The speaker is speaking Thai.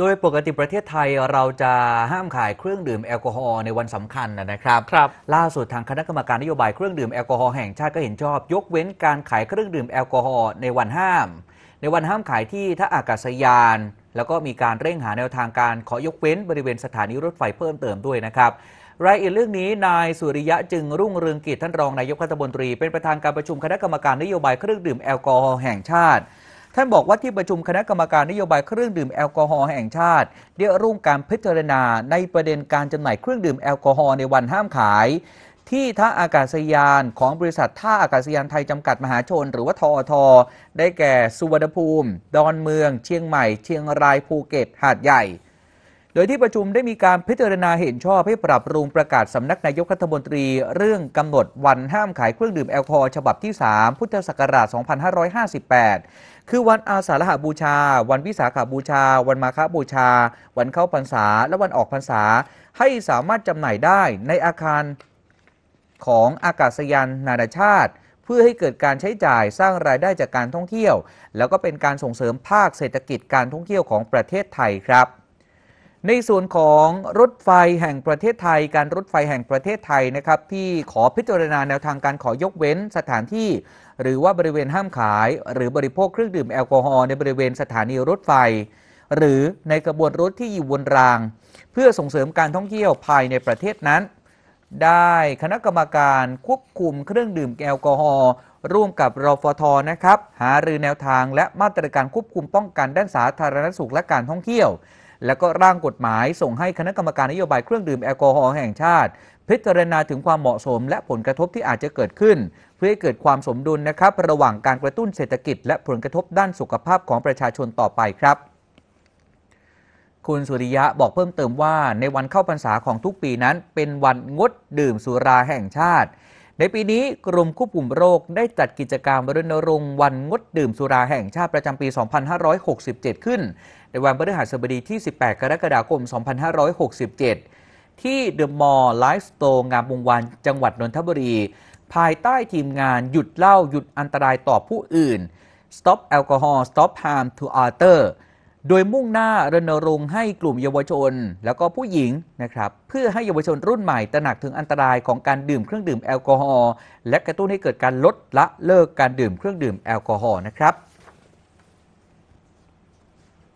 โดยปกติประเทศไทยเราจะห้ามขายเครื่องดื่มแอลกอฮอล์ในวันสำคัญนะครับครับ ล่าสุดทางคณะกรรมการนโยบายเครื่องดื่มแอลกอฮอล์แห่งชาติก็เห็นชอบ ยกเว้นการขายเครื่องดื่มแอลกอฮอล์ในวันห้าม ในวันห้ามขายที่ท่าอากาศยาน แล้วก็มีการเร่งหาแนวทางการขอยกเว้นบริเวณสถานีรถไฟเพิ่มเติมด้วยนะครับ รายละเอียดเรื่องนี้นายสุริยะจึงรุ่งเรืองกิจท่านรองนายกรัฐมนตรีเป็นประธานการประชุมคณะกรรมการนโยบายเครื่องดื่มแอลกอฮอล์แห่งชาติท่านบอกว่าที่ประชุมคณะกรรมการนโยบายเครื่องดื่มแอลกอฮอล์แห่งชาติได้ร่วมการพิจารณาในประเด็นการจำหน่ายเครื่องดื่มแอลกอฮอล์ในวันห้ามขาย ที่ท่าอากาศยานของบริษัทท่าอากาศยานไทยจำกัดมหาชนหรือว่าทอทอได้แก่สุวรรณภูมิ ดอนเมือง เชียงใหม่ เชียงรายภูเก็ตหาดใหญ่โดยที่ประชุมได้มีการพิจารณาเห็นชอบให้ปรับปรุงประกาศสำนักนายกรัฐมนตรีเรื่องกำหนดวันห้ามขายเครื่องดื่มแอลกอฮอล์ฉบับที่ 3 พุทธศักราช 2558 คือวันอาสาฬหาบูชา วันวิสาขาบูชา วันมาฆบูชา วันเข้าพรรษา และวันออกพรรษา ให้สามารถจำหน่ายได้ในอาคารของอากาศยานนานาชาติ เพื่อให้เกิดการใช้จ่ายสร้างรายได้จากการท่องเที่ยว แล้วก็เป็นการส่งเสริมภาคเศรษฐกิจการท่องเที่ยวของประเทศไทยครับในส่วนของรถไฟแห่งประเทศไทย การรถไฟแห่งประเทศไทยนะครับ ที่ขอพิจารณาแนวทางการขอยกเว้นสถานที่ หรือว่าบริเวณห้ามขาย หรือบริโภคเครื่องดื่มแอลกอฮอล์ในบริเวณสถานีรถไฟ หรือในกระบวนรถที่อยู่บนราง เพื่อส่งเสริมการท่องเที่ยวภายในประเทศนั้น ได้คณะกรรมการควบคุมเครื่องดื่มแอลกอฮอล์ร่วมกับรฟทนะครับหารือแนวทางและมาตรการควบคุมป้องกันด้านสาธารณสุขและการท่องเที่ยวแล้วก็ร่างกฎหมายส่งให้คณะกรรมการนโยบายเครื่องดื่มแอลกอฮอล์แห่งชาติ พิจารณาถึงความเหมาะสม และผลกระทบที่อาจจะเกิดขึ้น เพื่อให้เกิดความสมดุลนะครับระหว่างการกระตุ้นเศรษฐกิจ และผลกระทบด้านสุขภาพของประชาชนต่อไปครับ คุณสุริยะบอกเพิ่มเติมว่า ในวันเข้าพรรษาของทุกปีนั้น เป็นวันงดดื่มสุราแห่งชาติในปีนี้กรมควบคุมโรคได้จัดกิจกรรมรณรงค์วัน งดดื่มสุราแห่งชาติประจำปี 2567 ขึ้นในวันพฤหัสบดีที่ 18 กรกฎาคม 2567 ที่เดอะมอลล์ไลฟ์สโตร์งามวงวานจังหวัดนนทบุรี ภายใต้ทีมงานหยุดเหล้าหยุดอันตรายต่อผู้อื่น Stop Alcohol Stop Harm to Other โดยมุ่งหน้ารณรงค์ให้กลุ่มเยาวชน แล้วก็ผู้หญิงนะครับ เพื่อให้เยาวชนรุ่นใหม่ตระหนักถึงอันตรายของการดื่มเครื่องดื่มแอลกอฮอล์และกระตุ้นให้เกิดการลดละเลิกการดื่มเครื่องดื่มแอลกอฮอล์นะครับ